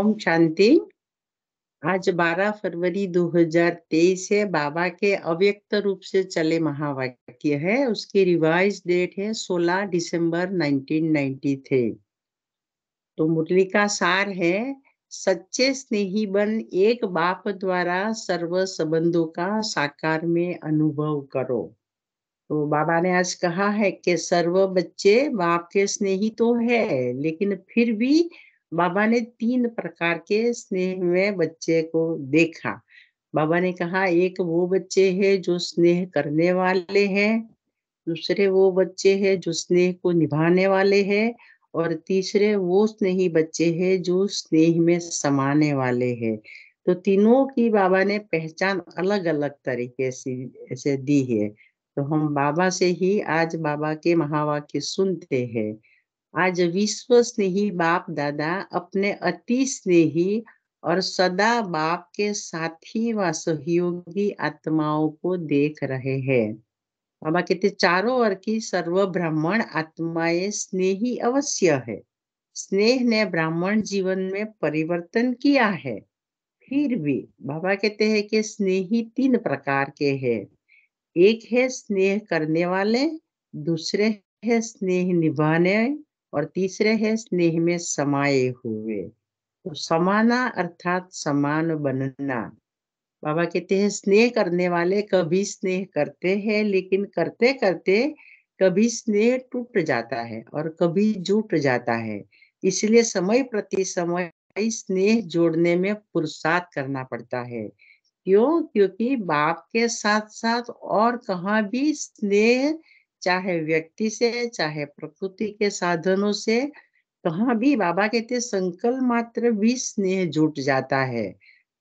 ओम शांति आज 12 फरवरी 2023 है बाबा के अव्यक्त रूप से चले महावाक्य है उसकी रिवाइज डेट है 16 दिसंबर 1993 तो मुरली का सार है सच्चे स्नेही बन एक बाप द्वारा सर्व संबंधों का साकार में अनुभव करो तो बाबा ने आज कहा है कि सर्व बच्चे बाप के स्नेही तो है लेकिन फिर भी बाबा ने तीन प्रकार के स्नेह में बच्चे को देखा बाबा ने कहा एक वो बच्चे हैं जो स्नेह करने वाले हैं दूसरे वो बच्चे हैं जो स्नेह को निभाने वाले हैं और तीसरे वो स्नेही बच्चे हैं जो स्नेह में समाने वाले हैं तो तीनों की बाबा ने पहचान अलग अलग तरीके से से दी है तो हम बाबा से ही आज बाबा के महावाक्य सुनते हैं आज विश्व स्नेही बाप दादा अपने अति स्नेही और सदा बाप के साथी व सहयोगी आत्माओं को देख रहे हैं बाबा कहते चारों ओर की सर्व ब्राह्मण आत्माएं स्नेही अवश्य है स्नेह ने ब्राह्मण जीवन में परिवर्तन किया है फिर भी बाबा कहते हैं कि स्नेही तीन प्रकार के हैं एक है स्नेह करने वाले दूसरे है स्नेह निभाने और तीसरे है स्नेह में समाये हुए तो समाना अर्थात समान बनना बाबा कहते हैं स्नेह करने वाले कभी स्नेह करते हैं लेकिन करते करते कभी स्नेह टूट जाता है और कभी जुट जाता है इसलिए समय प्रति समय स्नेह जोड़ने में पुरुषार्थ करना पड़ता है क्यों क्योंकि बाप के साथ साथ और कहा भी स्नेह चाहे व्यक्ति से चाहे प्रकृति के साधनों से कहा भी बाबा कहते संकल्प मात्र भी स्नेह जुट जाता है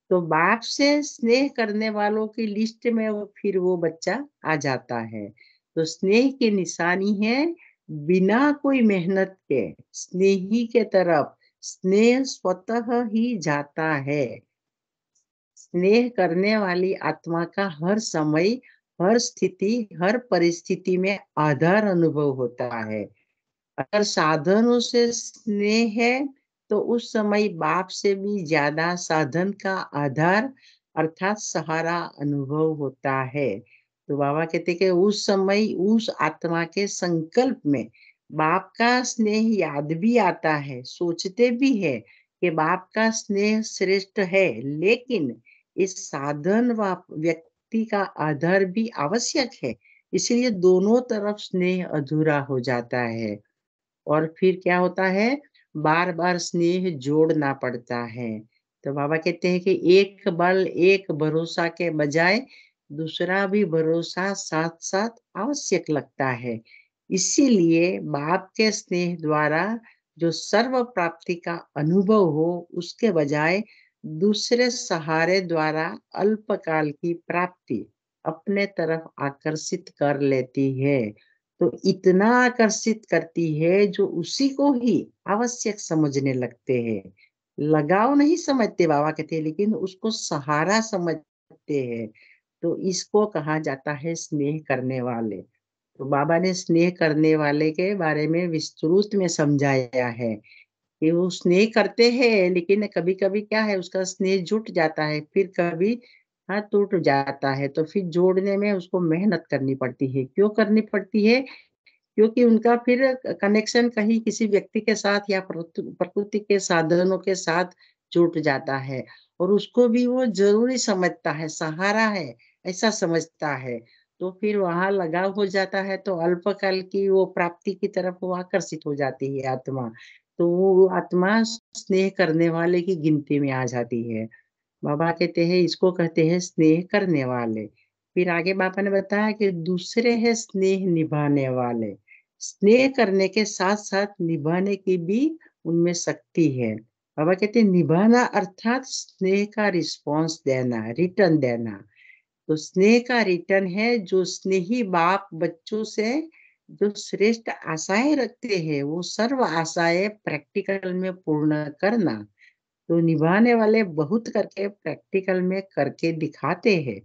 तो बाप से स्नेह करने वालों की लिस्ट में वो फिर वो बच्चा आ जाता है तो स्नेह की निशानी है बिना कोई मेहनत के स्नेही के तरफ स्नेह स्वतः ही जाता है स्नेह करने वाली आत्मा का हर समय हर स्थिति हर परिस्थिति में आधार अनुभव होता है अगर साधनों से स्नेह है तो उस समय बाप से भी ज्यादा साधन का आधार अर्थात सहारा अनुभव होता है तो बाबा कहते कि उस समय उस आत्मा के संकल्प में बाप का स्नेह याद भी आता है सोचते भी है कि बाप का स्नेह श्रेष्ठ है लेकिन इस साधन व व्यक्ति भक्ति का आधार भी आवश्यक है इसलिए दोनों तरफ स्नेह अधूरा हो जाता है और फिर क्या होता है बार बार स्नेह जोड़ना पड़ता है तो बाबा कहते हैं कि एक बल एक भरोसा के बजाय दूसरा भी भरोसा साथ साथ आवश्यक लगता है इसीलिए बाप के स्नेह द्वारा जो सर्व प्राप्ति का अनुभव हो उसके बजाय दूसरे सहारे द्वारा अल्पकाल की प्राप्ति अपने तरफ आकर्षित कर लेती है तो इतना आकर्षित करती है जो उसी को ही आवश्यक समझने लगते हैं लगाव नहीं समझते बाबा कहते लेकिन उसको सहारा समझते हैं तो इसको कहा जाता है स्नेह करने वाले तो बाबा ने स्नेह करने वाले के बारे में विस्तृत में समझाया है कि वो स्नेह करते हैं लेकिन कभी कभी क्या है उसका स्नेह जुट जाता है फिर कभी हाँ टूट जाता है तो फिर जोड़ने में उसको मेहनत करनी पड़ती है क्यों करनी पड़ती है क्योंकि उनका फिर कनेक्शन कहीं किसी व्यक्ति के साथ या प्रकृति के साधनों के साथ जुट जाता है और उसको भी वो जरूरी समझता है सहारा है ऐसा समझता है तो फिर वहां लगाव हो जाता है तो अल्पकाल की वो प्राप्ति की तरफ वो आकर्षित हो जाती है आत्मा तो वो आत्मा स्नेह करने वाले की गिनती में आ जाती है बाबा कहते हैं इसको कहते हैं स्नेह करने वाले फिर आगे बाबा ने बताया कि दूसरे है स्नेह निभाने वाले स्नेह करने के साथ साथ निभाने की भी उनमें शक्ति है बाबा कहते हैं निभाना अर्थात स्नेह का रिस्पॉन्स देना रिटर्न देना तो स्नेह का रिटर्न है जो स्नेही बाप बच्चों से जो श्रेष्ठ आशाएं रखते हैं वो सर्व आशाएं प्रैक्टिकल में पूर्ण करना तो निभाने वाले बहुत करके प्रैक्टिकल में करके दिखाते हैं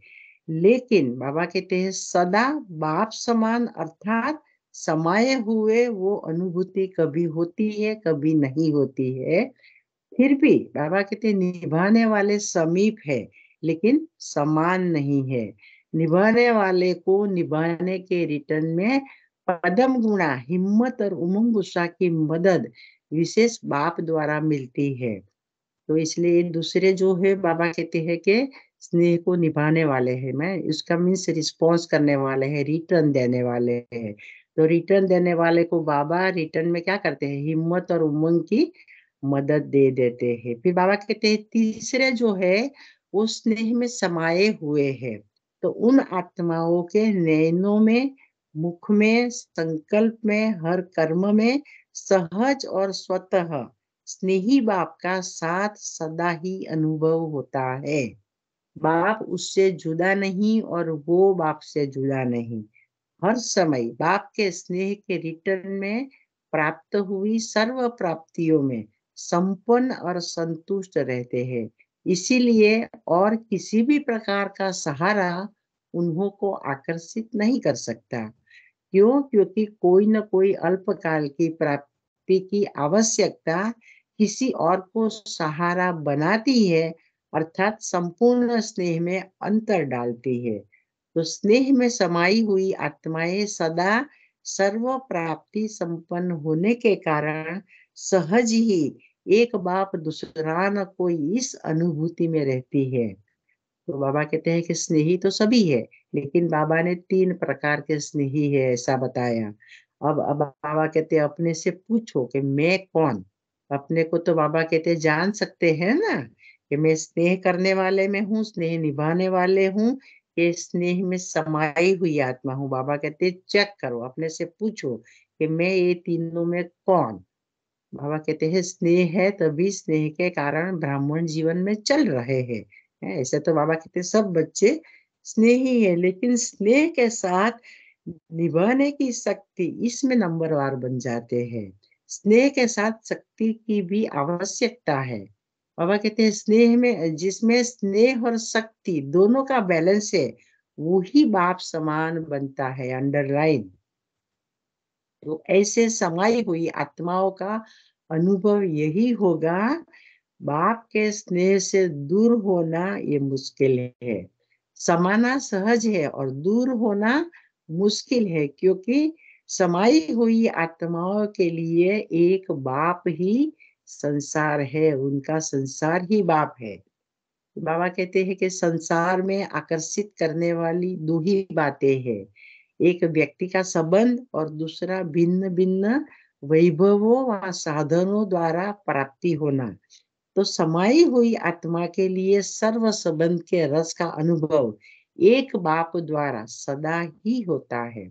लेकिन बाबा कहते हैं सदा बाप समान अर्थात समाये हुए वो अनुभूति कभी होती है कभी नहीं होती है फिर भी बाबा कहते निभाने वाले समीप है लेकिन समान नहीं है निभाने वाले को निभाने के रिटर्न में पदम गुणा हिम्मत और उमंग उत्साह की मदद विशेष बाप द्वारा मिलती है तो इसलिए दूसरे जो है बाबा कहते हैं कि स्नेह को निभाने वाले हैं मैं इसका मीन्स रिस्पॉन्स करने वाले हैं रिटर्न देने वाले हैं तो रिटर्न देने वाले को बाबा रिटर्न में क्या करते हैं हिम्मत और उमंग की मदद दे देते हैं फिर बाबा कहते हैं तीसरे जो है वो स्नेह में समाये हुए है तो उन आत्माओं के नैनों में मुख में संकल्प में हर कर्म में सहज और स्वतः स्नेही बाप का साथ सदा ही अनुभव होता है बाप उससे जुदा नहीं और वो बाप से जुदा नहीं हर समय बाप के स्नेह के रिटर्न में प्राप्त हुई सर्व प्राप्तियों में संपन्न और संतुष्ट रहते हैं इसीलिए और किसी भी प्रकार का सहारा उन्हों को आकर्षित नहीं कर सकता क्यों क्योंकि कोई ना कोई अल्पकाल की प्राप्ति की आवश्यकता किसी और को सहारा बनाती है अर्थात संपूर्ण स्नेह में अंतर डालती है तो स्नेह में समाई हुई आत्माएं सदा सर्व प्राप्ति संपन्न होने के कारण सहज ही एक बाप दूसरा न कोई इस अनुभूति में रहती है तो बाबा कहते हैं कि स्नेही तो सभी है लेकिन बाबा ने तीन प्रकार के स्नेही है ऐसा बताया अब अब बाबा कहते अपने से पूछो कि मैं कौन अपने को तो बाबा कहते जान सकते हैं ना कि मैं स्नेह करने वाले में हूँ स्नेह निभाने वाले हूँ ये स्नेह में समाई हुई आत्मा हूँ बाबा कहते चेक करो अपने से पूछो कि मैं ये तीनों में कौन बाबा कहते हैं स्नेह है तभी स्नेह के कारण ब्राह्मण जीवन में चल रहे हैं है ऐसे तो बाबा कहते सब बच्चे स्नेही है लेकिन स्नेह के साथ निभाने की शक्ति इसमें नंबर वार बन जाते हैं स्नेह के साथ शक्ति की भी आवश्यकता है बाबा कहते हैं स्नेह में जिसमें स्नेह और शक्ति दोनों का बैलेंस है वो ही बाप समान बनता है अंडरलाइन तो ऐसे समाई हुई आत्माओं का अनुभव यही होगा बाप के स्नेह से दूर होना ये मुश्किल है समाना सहज है और दूर होना मुश्किल है क्योंकि समाई हुई आत्माओं के लिए एक बाप ही संसार है उनका संसार ही बाप है बाबा कहते हैं कि संसार में आकर्षित करने वाली दो ही बातें हैं एक व्यक्ति का संबंध और दूसरा भिन्न भिन्न वैभवों व साधनों द्वारा प्राप्ति होना तो समाई हुई आत्मा के लिए सर्व संबंध के रस का अनुभव एक बाप द्वारा सदा ही होता है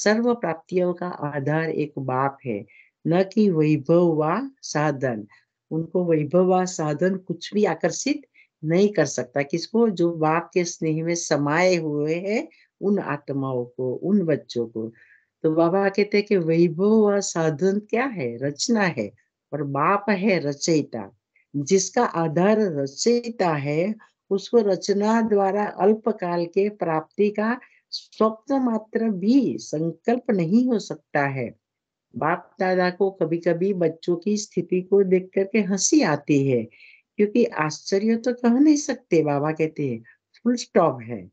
सर्व प्राप्तियों का आधार एक बाप है न कि वैभव व साधन उनको वैभव व साधन कुछ भी आकर्षित नहीं कर सकता किसको जो बाप के स्नेह में समाये हुए हैं उन आत्माओं को उन बच्चों को तो बाबा कहते हैं कि वैभव व साधन क्या है रचना है और बाप है रचयिता जिसका आधार रचयिता है उसको रचना द्वारा अल्पकाल के प्राप्ति का स्वप्न मात्र भी संकल्प नहीं हो सकता है बाप दादा को कभी कभी बच्चों की स्थिति को देख करके हंसी आती है क्योंकि आश्चर्य तो कह नहीं सकते बाबा कहते हैं फुल स्टॉप है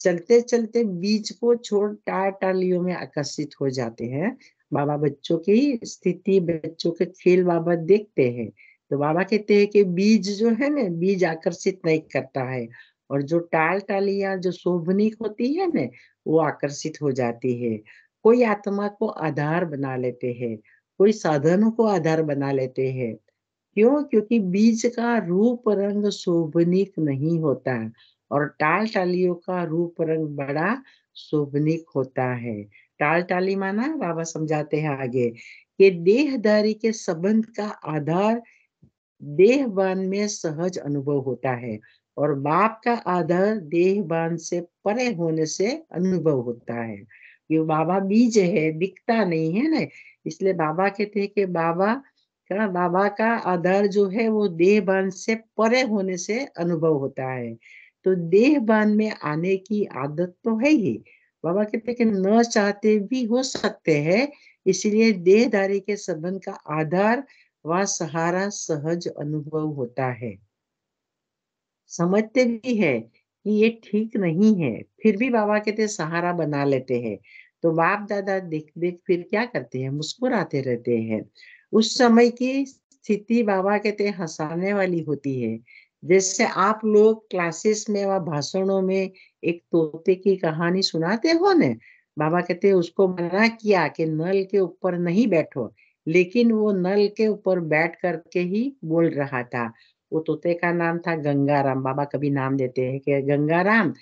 चलते चलते बीज को छोड़ टायर टालियों में आकर्षित हो जाते हैं बाबा बच्चों की स्थिति बच्चों के खेल बाबा देखते हैं तो बाबा कहते हैं कि बीज जो है ना बीज आकर्षित नहीं करता है और जो टाल टालिया जो शोभनिक होती है ना वो आकर्षित हो जाती है कोई आत्मा को आधार बना लेते हैं कोई साधनों को आधार बना लेते हैं क्यों क्योंकि बीज का रूप रंग शोभनिक नहीं होता और टाल टालियों का रूप रंग बड़ा शोभनिक होता है टाल टाली माना बाबा समझाते हैं आगे कि देहदारी के संबंध का आधार देहबान में सहज अनुभव होता है और बाप का आधार देहबान से परे होने से अनुभव होता है ये बाबा बीज है दिखता नहीं है ना इसलिए बाबा कहते हैं कि बाबा का बाबा का आधार जो है वो देहबान से परे होने से अनुभव होता है तो देहबान में आने की आदत तो है ही बाबा कहते कि न चाहते भी हो सकते हैं इसलिए देहदारी के संबंध का आधार वह सहारा सहज अनुभव होता है समझते भी है कि ये ठीक नहीं है फिर भी बाबा कहते सहारा बना लेते हैं तो बाप दादा देख देख फिर क्या करते हैं मुस्कुराते रहते हैं उस समय की स्थिति बाबा कहते हंसाने वाली होती है जैसे आप लोग क्लासेस में व भाषणों में एक तोते की कहानी सुनाते हो ना बाबा कहते उसको मना किया कि नल के ऊपर नहीं बैठो लेकिन वो नल के ऊपर बैठ करके ही बोल रहा था वो तोते का नाम था गंगाराम बाबा कभी नाम देते हैं कि गंगाराम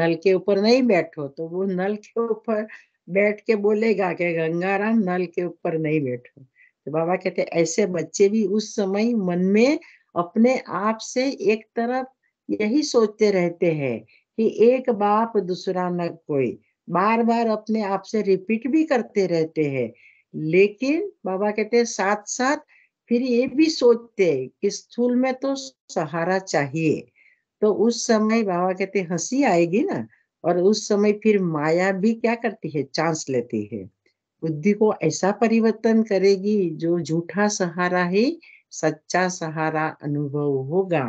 नल के ऊपर नहीं बैठो तो वो नल के ऊपर बैठ के बोलेगा कि गंगाराम नल के ऊपर नहीं बैठो तो बाबा कहते ऐसे बच्चे भी उस समय मन में अपने आप से एक तरफ यही सोचते रहते हैं कि एक बाप दूसरा न कोई बार बार अपने आप से रिपीट भी करते रहते हैं लेकिन बाबा कहते हैं साथ साथ फिर ये भी सोचते हैं कि स्थूल में तो सहारा चाहिए तो उस समय बाबा कहते हंसी आएगी ना और उस समय फिर माया भी क्या करती है चांस लेती है बुद्धि को ऐसा परिवर्तन करेगी जो झूठा सहारा ही सच्चा सहारा अनुभव होगा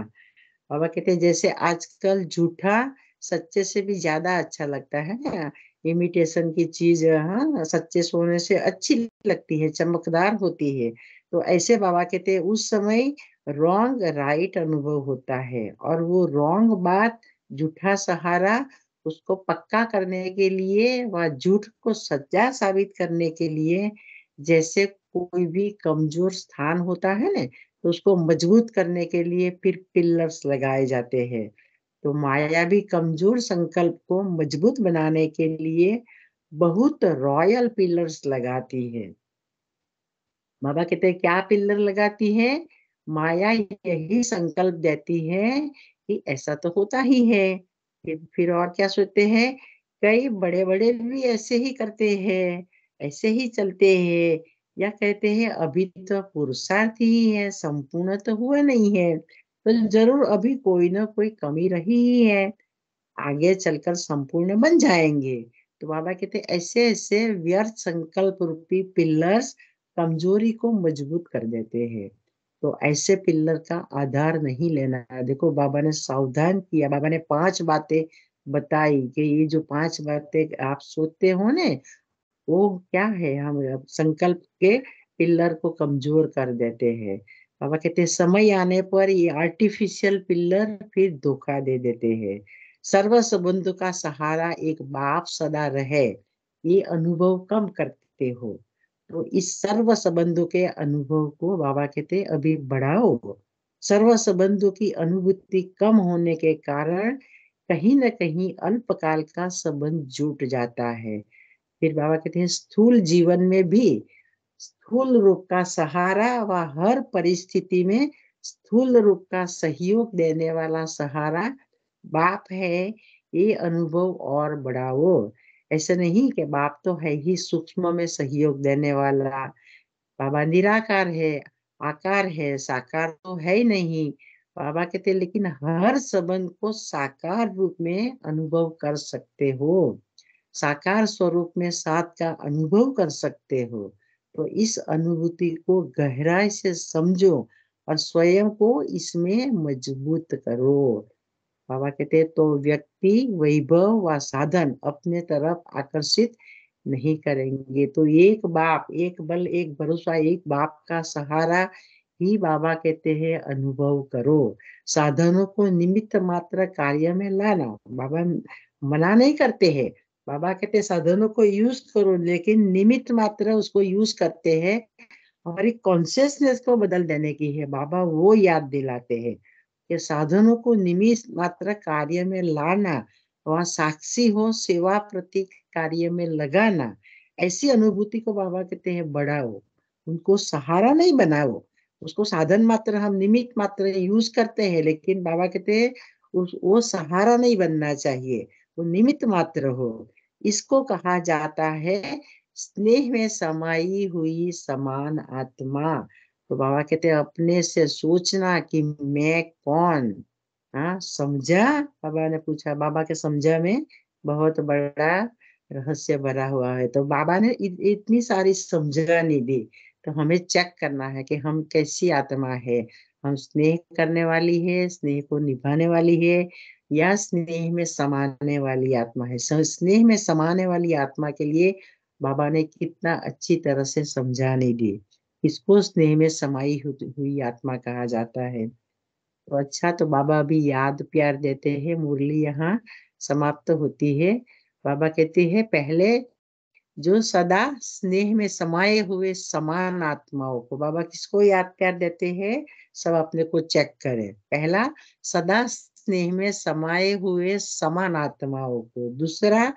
बाबा कहते हैं जैसे आजकल झूठा सच्चे से भी ज्यादा अच्छा लगता है ना इमिटेशन की चीज हाँ सच्चे सोने से अच्छी लगती है चमकदार होती है तो ऐसे बाबा कहते हैं उस समय रॉन्ग राइट अनुभव होता है और वो रॉन्ग बात झूठा सहारा उसको पक्का करने के लिए व झूठ को सच्चा साबित करने के लिए जैसे कोई भी कमजोर स्थान होता है ना तो उसको मजबूत करने के लिए फिर पिलर्स लगाए जाते हैं तो माया भी कमजोर संकल्प को मजबूत बनाने के लिए बहुत रॉयल पिलर्स लगाती है बाबा कहते हैं क्या पिल्लर लगाती है माया यही संकल्प देती है कि ऐसा तो होता ही है फिर और क्या सोचते हैं कई बड़े बड़े भी ऐसे ही करते हैं ऐसे ही चलते हैं या कहते हैं अभी तो पुरुषार्थ ही है संपूर्ण तो हुआ नहीं है तो जरूर अभी कोई ना कोई कमी रही ही है आगे चलकर संपूर्ण बन जाएंगे तो बाबा कहते ऐसे ऐसे व्यर्थ संकल्प रूपी पिल्लर्स कमजोरी को मजबूत कर देते हैं तो ऐसे पिल्लर का आधार नहीं लेना है देखो बाबा ने सावधान किया बाबा ने पांच बातें बताई कि ये जो पांच बातें आप सोचते हो ने वो क्या है हम संकल्प के पिल्लर को कमजोर कर देते हैं बाबा कहते हैं समय आने पर ये आर्टिफिशियल पिल्लर फिर धोखा दे देते हैं सर्व संबंध का सहारा एक बाप सदा रहे ये अनुभव कम करते हो तो इस सर्व संबंधों के अनुभव को बाबा कहते अभी बढ़ाओ सर्व संबंधों की अनुभूति कम होने के कारण कहीं ना कहीं अल्पकाल का संबंध जुट जाता है फिर बाबा कहते हैं स्थूल जीवन में भी स्थूल रूप का सहारा व हर परिस्थिति में स्थूल रूप का सहयोग देने वाला सहारा बाप है ये अनुभव और बढ़ाओ ऐसे नहीं कि बाप तो है ही सूक्ष्म में सहयोग देने वाला बाबा निराकार है आकार है साकार तो है ही नहीं बाबा कहते लेकिन हर संबंध को साकार रूप में अनुभव कर सकते हो साकार स्वरूप में साथ का अनुभव कर सकते हो तो इस अनुभूति को गहराई से समझो और स्वयं को इसमें मजबूत करो बाबा कहते तो व्यक्ति वैभव व साधन अपने तरफ आकर्षित नहीं करेंगे तो एक बाप एक बल एक भरोसा एक बाप का सहारा ही बाबा कहते हैं अनुभव करो साधनों को निमित्त मात्र कार्य में लाना बाबा मना नहीं करते हैं बाबा कहते साधनों को यूज करो लेकिन निमित्त मात्र उसको यूज करते हैं हमारी कॉन्शियसनेस को बदल देने की है बाबा वो याद दिलाते हैं कि साधनों को निमित्त मात्र कार्य में लाना वहां साक्षी हो सेवा प्रति कार्य में लगाना ऐसी अनुभूति को बाबा कहते हैं बढ़ाओ उनको सहारा नहीं बनाओ उसको साधन मात्र हम निमित्त मात्र यूज करते हैं लेकिन बाबा कहते हैं वो सहारा नहीं बनना चाहिए वो निमित्त मात्र हो इसको कहा जाता है स्नेह में समाई हुई समान आत्मा तो बाबा कहते हैं अपने से सोचना कि मैं कौन हाँ समझा बाबा ने पूछा बाबा के समझा में बहुत बड़ा रहस्य भरा हुआ है तो बाबा ने इत, इतनी सारी समझा नहीं दी तो हमें चेक करना है कि हम कैसी आत्मा है हम स्नेह करने वाली है स्नेह को निभाने वाली है या स्नेह में समाने वाली आत्मा है स्नेह में समाने वाली आत्मा के लिए बाबा ने कितना अच्छी तरह से समझाने दिए इसको स्नेह में समाई हुई आत्मा कहा जाता है तो अच्छा तो बाबा भी याद प्यार देते हैं मुरली यहाँ समाप्त होती है बाबा कहते हैं पहले जो सदा स्नेह में समाये हुए समान आत्माओं को बाबा किसको याद कर देते हैं सब अपने को चेक करें पहला सदा स्नेह में समाये हुए समान आत्माओं को दूसरा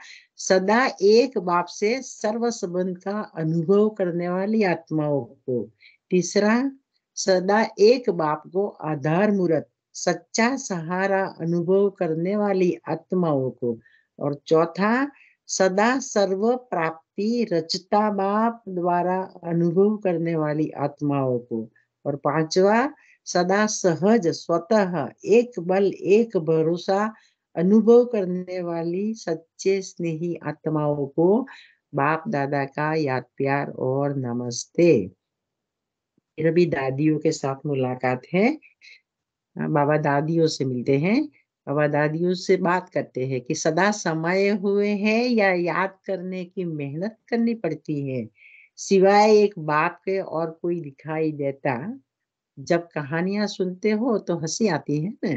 सदा एक बाप से सर्व संबंध का अनुभव करने वाली आत्माओं को तीसरा सदा एक बाप को आधार मूर्त सच्चा सहारा अनुभव करने वाली आत्माओं को और चौथा सदा सर्व प्राप्ति रचता बाप द्वारा अनुभव करने वाली आत्माओं को और पांचवा सदा सहज स्वतः एक बल एक भरोसा अनुभव करने वाली सच्चे स्नेही आत्माओं को बाप दादा का याद प्यार और नमस्ते भी दादियों के साथ मुलाकात है बाबा दादियों से मिलते हैं वदादियों से बात करते हैं कि सदा समय हुए हैं या याद करने की मेहनत करनी पड़ती है सिवाय एक बाप के और कोई दिखाई देता जब कहानियां सुनते हो तो हंसी आती है ना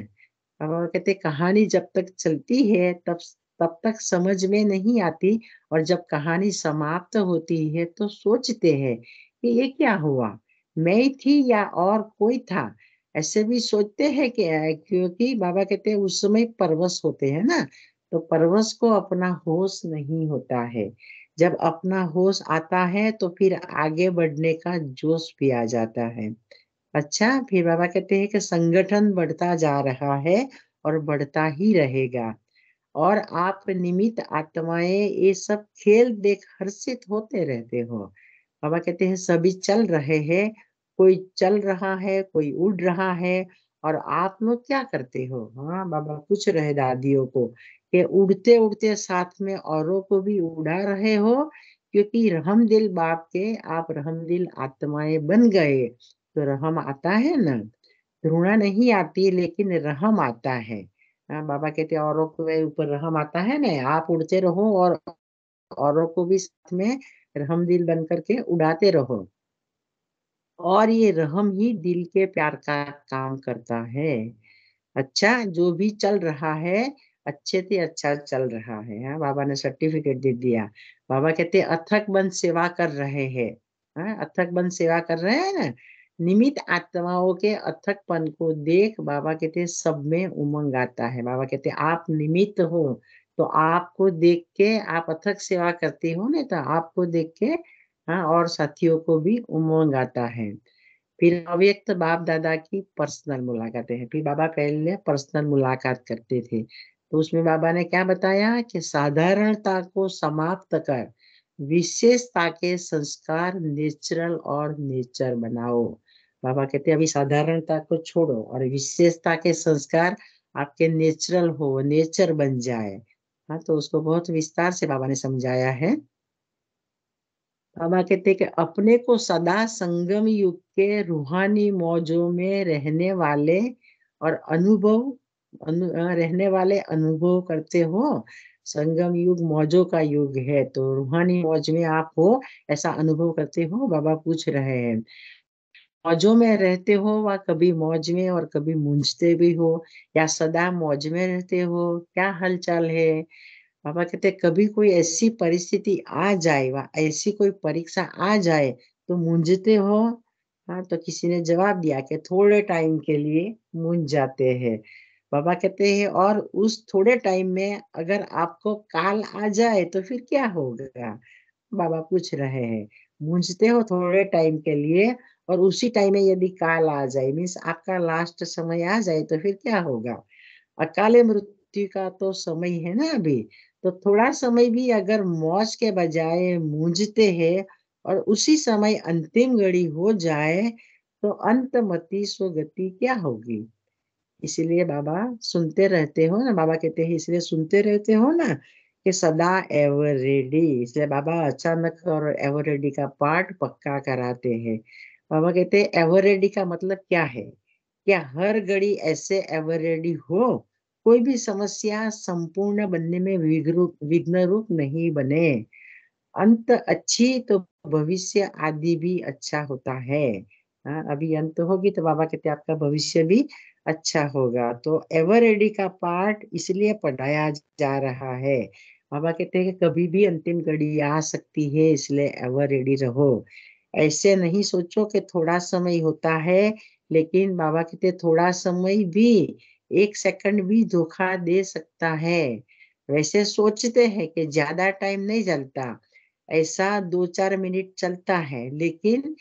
अब कहते कहानी जब तक चलती है तब तब तक समझ में नहीं आती और जब कहानी समाप्त होती है तो सोचते हैं कि ये क्या हुआ मैं थी या और कोई था ऐसे भी सोचते हैं कि क्योंकि बाबा कहते हैं उस समय परवश होते हैं ना तो परवश को अपना होश नहीं होता है जब अपना होश आता है तो फिर आगे बढ़ने का जोश भी आ जाता है अच्छा फिर बाबा कहते हैं कि संगठन बढ़ता जा रहा है और बढ़ता ही रहेगा और आप निमित आत्माएं ये सब खेल देख हर्षित होते रहते हो बाबा कहते हैं सभी चल रहे हैं कोई चल रहा है कोई उड़ रहा है और आप लोग क्या करते हो हाँ बाबा पूछ रहे दादियों को कि उड़ते उड़ते साथ में औरों को भी उड़ा रहे हो क्योंकि रहम दिल बाप के आप रहम दिल आत्माएं बन गए तो रहम आता है ना घृणा नहीं आती लेकिन रहम आता है हाँ बाबा कहते औरों के ऊपर रहम आता है ना आप उड़ते रहो और औरों को भी साथ में रहम दिल बन करके उड़ाते रहो और ये रहम ही दिल के प्यार का काम करता है अच्छा जो भी चल रहा है अच्छे से अच्छा चल रहा है हा? बाबा ने सर्टिफिकेट दे दिया बाबा कहते अथक बन सेवा कर रहे हैं अथक बन सेवा कर रहे हैं हाँ? ना निमित आत्माओं के अथकपन को देख बाबा कहते सब में उमंग आता है बाबा कहते आप निमित हो तो आपको देख के आप अथक सेवा करते हो ना तो आपको देख के हाँ और साथियों को भी उमंग आता है फिर अव्यक्त बाप दादा की पर्सनल मुलाकातें हैं फिर बाबा पहले पर्सनल मुलाकात करते थे तो उसमें बाबा ने क्या बताया कि साधारणता को समाप्त कर विशेषता के संस्कार नेचुरल और नेचर बनाओ बाबा कहते अभी साधारणता को छोड़ो और विशेषता के संस्कार आपके नेचुरल हो नेचर बन जाए हाँ तो उसको बहुत विस्तार से बाबा ने समझाया है बाबा कहते कि अपने को सदा संगम युग के रूहानी मौजों में रहने वाले और अनुभव अनु, रहने वाले अनुभव करते हो संगम युग मौजों का युग है तो रूहानी मौज में आप हो ऐसा अनुभव करते हो बाबा पूछ रहे हैं मौजों में रहते हो वह कभी मौज में और कभी मूंझते भी हो या सदा मौज में रहते हो क्या हलचल है पापा कहते कभी कोई ऐसी परिस्थिति आ जाए वा ऐसी कोई परीक्षा आ जाए तो मुंझते हो हाँ तो किसी ने जवाब दिया कि थोड़े टाइम के लिए मुंझ जाते हैं बाबा कहते हैं और उस थोड़े टाइम में अगर आपको काल आ जाए तो फिर क्या होगा बाबा पूछ रहे हैं मूंझते हो थोड़े टाइम के लिए और उसी टाइम में यदि काल आ जाए मीन्स आपका लास्ट समय आ जाए तो फिर क्या होगा अकाले मृत्यु का तो समय है ना अभी तो थोड़ा समय भी अगर मौज के बजाय मूंजते हैं और उसी समय अंतिम घड़ी हो जाए तो अंतमति स्वगति क्या होगी इसलिए बाबा सुनते रहते हो ना बाबा कहते हैं इसलिए सुनते रहते हो ना कि सदा एवर रेडी इसलिए बाबा अचानक और एवर रेडी का पाठ पक्का कराते हैं बाबा कहते हैं एवर रेडी का मतलब क्या है क्या हर घड़ी ऐसे एवर रेडी हो कोई भी समस्या संपूर्ण बनने में विघ्न रूप नहीं बने अंत अच्छी तो भविष्य आदि भी अच्छा होता है आ, हाँ, अभी अंत होगी तो बाबा कहते आपका भविष्य भी अच्छा होगा तो एवर रेडी का पार्ट इसलिए पढ़ाया जा रहा है बाबा कहते हैं कि कभी भी अंतिम घड़ी आ सकती है इसलिए एवर रेडी रहो ऐसे नहीं सोचो कि थोड़ा समय होता है लेकिन बाबा कहते थोड़ा समय भी एक सेकंड भी धोखा दे सकता है वैसे सोचते हैं कि ज्यादा टाइम नहीं चलता ऐसा दो चार मिनट चलता है लेकिन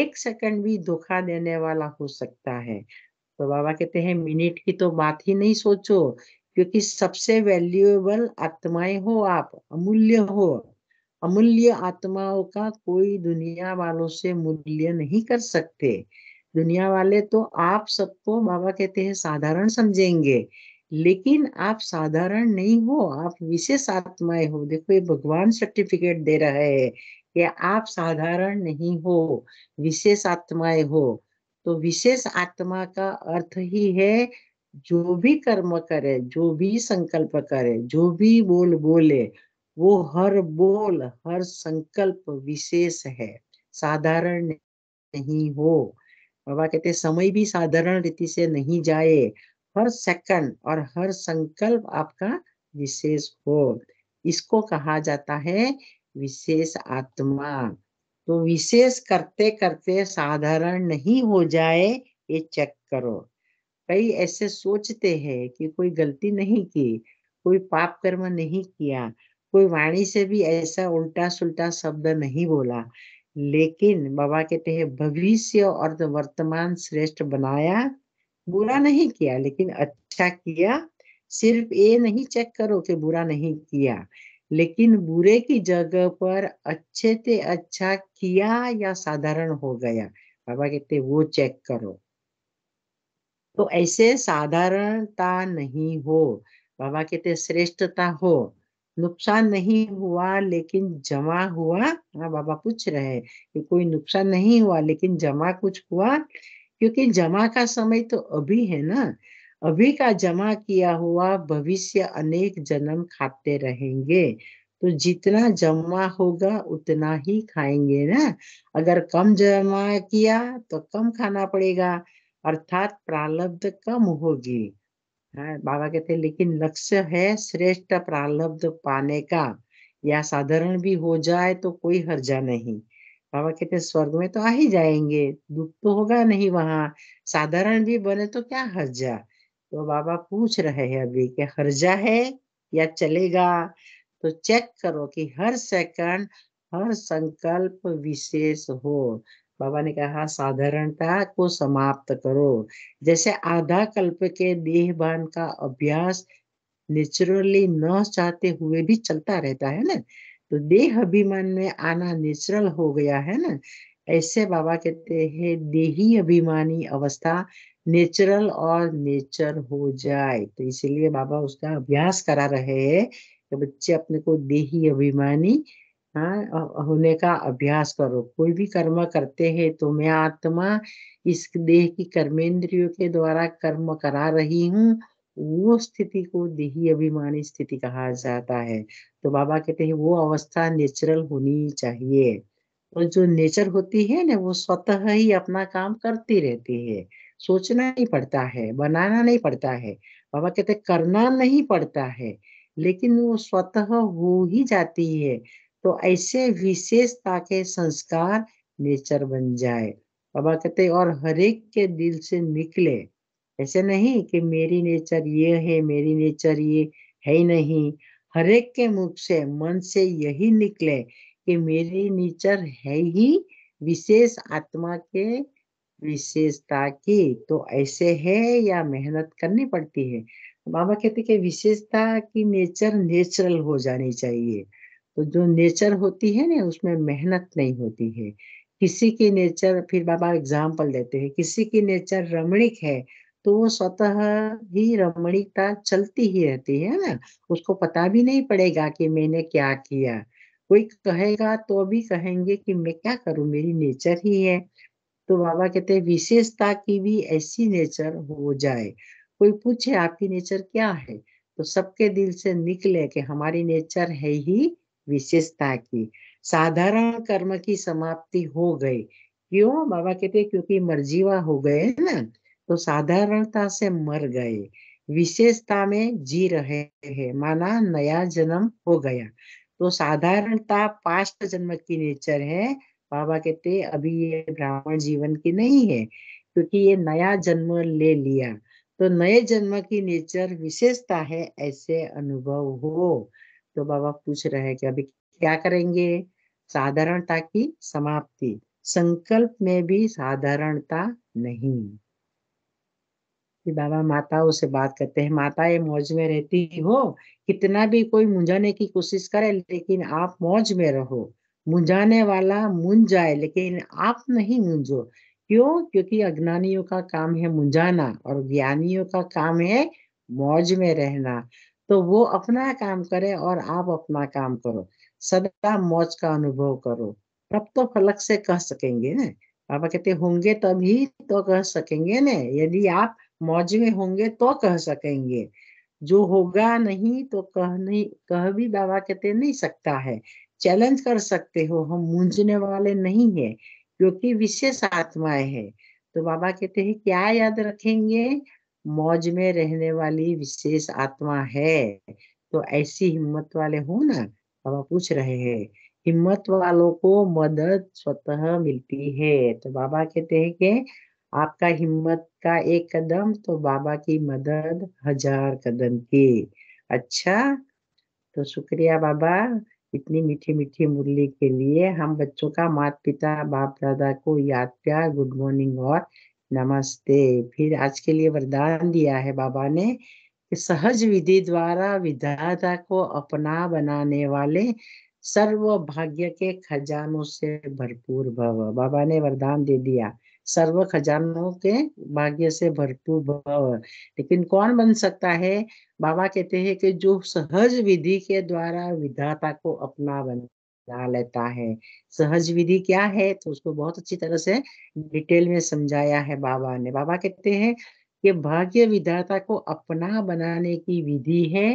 एक सेकंड भी धोखा देने वाला हो सकता है तो बाबा कहते हैं मिनट की तो बात ही नहीं सोचो क्योंकि सबसे वैल्यूएबल आत्माएं हो आप अमूल्य हो अमूल्य आत्माओं का कोई दुनिया वालों से मूल्य नहीं कर सकते दुनिया वाले तो आप सबको बाबा कहते हैं साधारण समझेंगे लेकिन आप साधारण नहीं हो आप विशेष आत्माएं हो देखो ये भगवान सर्टिफिकेट दे रहा है कि आप साधारण नहीं हो विशेष आत्माएं हो तो विशेष आत्मा का अर्थ ही है जो भी कर्म करे जो भी संकल्प करे जो भी बोल बोले वो हर बोल हर संकल्प विशेष है साधारण नहीं हो बाबा कहते समय भी साधारण रीति से नहीं जाए हर सेकंड और हर संकल्प आपका विशेष हो इसको कहा जाता है विशेष आत्मा तो विशेष करते करते साधारण नहीं हो जाए ये चेक करो कई ऐसे सोचते हैं कि कोई गलती नहीं की कोई पाप कर्म नहीं किया कोई वाणी से भी ऐसा उल्टा सुल्टा शब्द नहीं बोला लेकिन बाबा कहते हैं भविष्य और वर्तमान श्रेष्ठ बनाया बुरा नहीं किया लेकिन अच्छा किया सिर्फ ये नहीं चेक करो कि बुरा नहीं किया लेकिन बुरे की जगह पर अच्छे से अच्छा किया या साधारण हो गया बाबा कहते वो चेक करो तो ऐसे साधारणता नहीं हो बाबा कहते श्रेष्ठता हो नुकसान नहीं हुआ लेकिन जमा हुआ हाँ बाबा पूछ रहे हैं कि कोई नुकसान नहीं हुआ लेकिन जमा कुछ हुआ क्योंकि जमा का समय तो अभी है ना अभी का जमा किया हुआ भविष्य अनेक जन्म खाते रहेंगे तो जितना जमा होगा उतना ही खाएंगे ना अगर कम जमा किया तो कम खाना पड़ेगा अर्थात प्रारब्ध कम होगी हाँ, बाबा कहते हैं लेकिन लक्ष्य है श्रेष्ठ प्रारब्ध पाने का या साधारण भी हो जाए तो कोई हर्जा नहीं बाबा कहते हैं स्वर्ग में तो आ ही जाएंगे दुख तो होगा नहीं वहां साधारण भी बने तो क्या हर्जा तो बाबा पूछ रहे हैं अभी कि हर्जा है या चलेगा तो चेक करो कि हर सेकंड हर संकल्प विशेष हो बाबा ने कहा हाँ, साधारणता को समाप्त करो जैसे आधा कल्प के देहभान का अभ्यास नेचुरली न चाहते हुए भी चलता रहता है ना तो देह अभिमान में आना नेचुरल हो गया है ना ऐसे बाबा कहते हैं देही अभिमानी अवस्था नेचुरल और नेचर हो जाए तो इसीलिए बाबा उसका अभ्यास करा रहे हैं कि बच्चे अपने को देही अभिमानी हाँ होने का अभ्यास करो कोई भी कर्म करते हैं तो मैं आत्मा इस देह की कर्मेंद्रियों के द्वारा कर्म करा रही हूँ वो स्थिति को देही अभिमानी स्थिति कहा जाता है तो बाबा कहते हैं वो अवस्था नेचुरल होनी चाहिए और जो नेचर होती है ना वो स्वतः ही अपना काम करती रहती है सोचना नहीं पड़ता है बनाना नहीं पड़ता है बाबा कहते करना नहीं पड़ता है लेकिन वो स्वतः हो ही जाती है तो ऐसे विशेषता के संस्कार नेचर बन जाए बाबा कहते और हरेक के दिल से निकले ऐसे नहीं कि मेरी नेचर ये है मेरी नेचर ये है नहीं हरेक के मुख से मन से यही निकले कि मेरी नेचर है ही विशेष आत्मा के विशेषता की तो ऐसे है या मेहनत करनी पड़ती है बाबा कहते कि विशेषता की नेचर नेचुरल हो जानी चाहिए तो जो नेचर होती है ना उसमें मेहनत नहीं होती है किसी की नेचर फिर बाबा एग्जाम्पल देते हैं किसी की नेचर रमणीक है तो वो स्वतः ही रमणीकता चलती ही रहती है ना उसको पता भी नहीं पड़ेगा कि मैंने क्या किया कोई कहेगा तो भी कहेंगे कि मैं क्या करूं मेरी नेचर ही है तो बाबा कहते हैं विशेषता की भी ऐसी नेचर हो जाए कोई पूछे आपकी नेचर क्या है तो सबके दिल से निकले कि हमारी नेचर है ही विशेषता की साधारण कर्म की समाप्ति हो गई क्यों बाबा कहते क्योंकि मर्जीवा हो गए ना तो साधारणता से मर गए विशेषता में जी रहे हैं माना नया जन्म हो गया तो साधारणता पास्ट जन्म की नेचर है बाबा कहते अभी ये ब्राह्मण जीवन की नहीं है क्योंकि ये नया जन्म ले लिया तो नए जन्म की नेचर विशेषता है ऐसे अनुभव हो तो बाबा पूछ रहे हैं कि अभी क्या करेंगे साधारणता की समाप्ति संकल्प में भी साधारणता नहीं कि बाबा माताओं से बात करते हैं माताएं मौज में रहती हो कितना भी कोई मुंझाने की कोशिश करे लेकिन आप मौज में रहो मुंझाने वाला मुंझ जाए लेकिन आप नहीं मुंझो क्यों क्योंकि अज्ञानियों का काम है मुंझाना और ज्ञानियों का काम है मौज में रहना तो वो अपना काम करे और आप अपना काम करो सदा मौज का अनुभव करो तब तो फलक से कह सकेंगे ना पापा कहते होंगे तभी तो कह सकेंगे ना यदि आप मौज में होंगे तो कह सकेंगे जो होगा नहीं तो कह नहीं कह भी बाबा कहते नहीं सकता है चैलेंज कर सकते हो हम मूंझने वाले नहीं है क्योंकि विशेष आत्माएं है तो बाबा कहते हैं क्या याद रखेंगे मौज में रहने वाली विशेष आत्मा है तो ऐसी हिम्मत वाले हो ना बाबा पूछ रहे हैं हिम्मत वालों को मदद स्वतः मिलती है तो बाबा कहते हैं कि आपका हिम्मत का एक कदम तो बाबा की मदद हजार कदम की अच्छा तो शुक्रिया बाबा इतनी मीठी मीठी मुरली के लिए हम बच्चों का माता पिता बाप दादा को याद प्यार गुड मॉर्निंग और नमस्ते फिर आज के लिए वरदान दिया है बाबा ने कि सहज विधि द्वारा विधाता को अपना बनाने वाले सर्व भाग्य के खजानों से भरपूर भव बाबा ने वरदान दे दिया सर्व खजानों के भाग्य से भरपूर भव लेकिन कौन बन सकता है बाबा कहते हैं कि जो सहज विधि के द्वारा विधाता को अपना बन ला लेता है सहज विधि क्या है तो उसको बहुत अच्छी तरह से डिटेल में समझाया है बाबा ने बाबा कहते हैं कि भाग्य विधाता को अपना बनाने की विधि है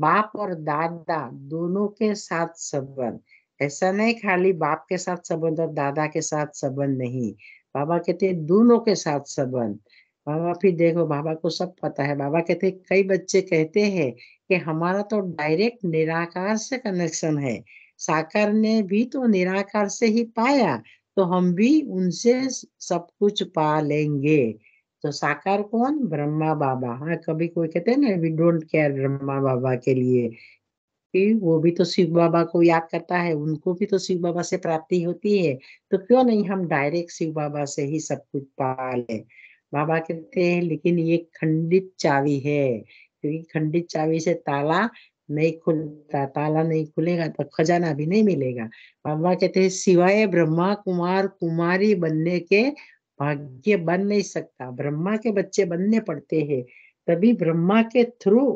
बाप और दादा दोनों के साथ संबंध ऐसा नहीं खाली बाप के साथ संबंध और दादा के साथ संबंध नहीं बाबा कहते हैं दोनों के साथ संबंध बाबा फिर देखो बाबा को सब पता है बाबा कहते हैं कई बच्चे कहते हैं कि हमारा तो डायरेक्ट निराकार से कनेक्शन है साकार ने भी तो निराकार से ही पाया तो हम भी उनसे सब कुछ पा लेंगे तो साकार कौन ब्रह्मा बाबा हाँ कभी कोई कहते हैं ना we don't care Brahma Baba के लिए कि वो भी तो शिव बाबा को याद करता है उनको भी तो शिव बाबा से प्राप्ति होती है तो क्यों नहीं हम डायरेक्ट शिव बाबा से ही सब कुछ पा ले बाबा कहते हैं लेकिन ये खंडित चावी है क्योंकि खंडित चावी से ताला नहीं खुलता ताला नहीं खुलेगा तो खजाना भी नहीं मिलेगा बाबा कहते हैं सिवाय ब्रह्मा कुमार कुमारी बनने के भाग्य बन नहीं सकता ब्रह्मा के बच्चे बनने पड़ते हैं तभी ब्रह्मा के थ्रू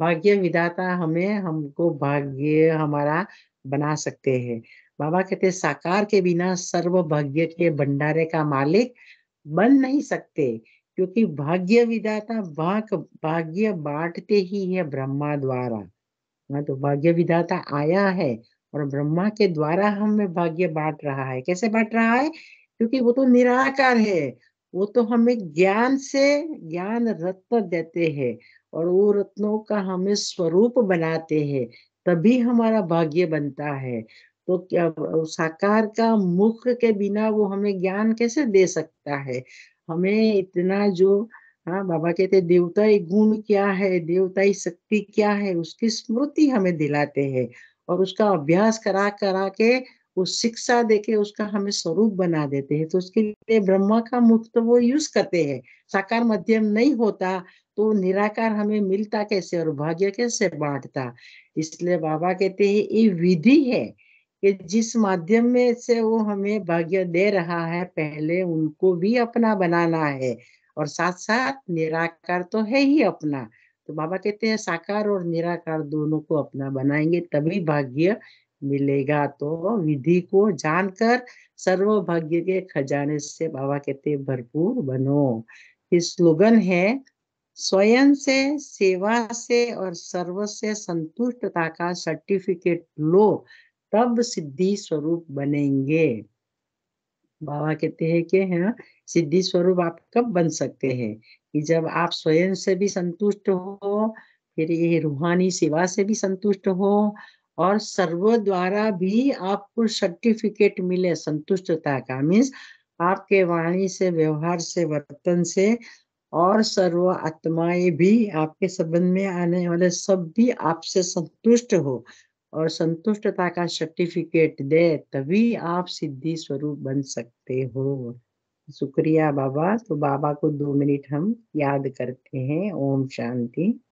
भाग्य विदाता हमें हमको भाग्य हमारा बना सकते हैं बाबा कहते साकार के बिना सर्व भाग्य के भंडारे का मालिक बन नहीं सकते क्योंकि भाग्य विदाता भाग भाग्य बांटते ही है ब्रह्मा द्वारा हाँ तो भाग्य विधाता आया है और ब्रह्मा के द्वारा हमें भाग्य बांट रहा है कैसे बांट रहा है क्योंकि वो तो निराकार है वो तो हमें ज्ञान से ज्ञान रत्न देते हैं और वो रत्नों का हमें स्वरूप बनाते हैं तभी हमारा भाग्य बनता है तो क्या साकार का मुख के बिना वो हमें ज्ञान कैसे दे सकता है हमें इतना जो हाँ बाबा कहते देवताई गुण क्या है देवताई शक्ति क्या है उसकी स्मृति हमें दिलाते हैं और उसका अभ्यास करा करा के उस शिक्षा देके उसका हमें स्वरूप बना देते हैं तो उसके लिए ब्रह्मा का मुख तो वो यूज करते हैं साकार मध्यम नहीं होता तो निराकार हमें मिलता कैसे और भाग्य कैसे बांटता इसलिए बाबा कहते हैं ये विधि है कि जिस माध्यम में से वो हमें भाग्य दे रहा है पहले उनको भी अपना बनाना है और साथ साथ निराकार तो है ही अपना तो बाबा कहते हैं साकार और निराकार दोनों को अपना बनाएंगे तभी भाग्य मिलेगा तो विधि को जानकर सर्व भाग्य के खजाने से बाबा कहते भरपूर बनो स्लोगन है स्वयं से सेवा से और सर्व से संतुष्टता का सर्टिफिकेट लो तब सिद्धि स्वरूप बनेंगे बाबा कहते हैं कि है हाँ, सिद्धि स्वरूप आप कब बन सकते हैं कि जब आप स्वयं से भी संतुष्ट हो फिर ये रूहानी सेवा से भी संतुष्ट हो और सर्व द्वारा भी आपको सर्टिफिकेट मिले संतुष्टता का मीन्स आपके वाणी से व्यवहार से वर्तन से और सर्व आत्माएं भी आपके संबंध में आने वाले सब भी आपसे संतुष्ट हो और संतुष्टता का सर्टिफिकेट दे तभी आप सिद्धि स्वरूप बन सकते हो शुक्रिया बाबा तो बाबा को दो मिनट हम याद करते हैं ओम शांति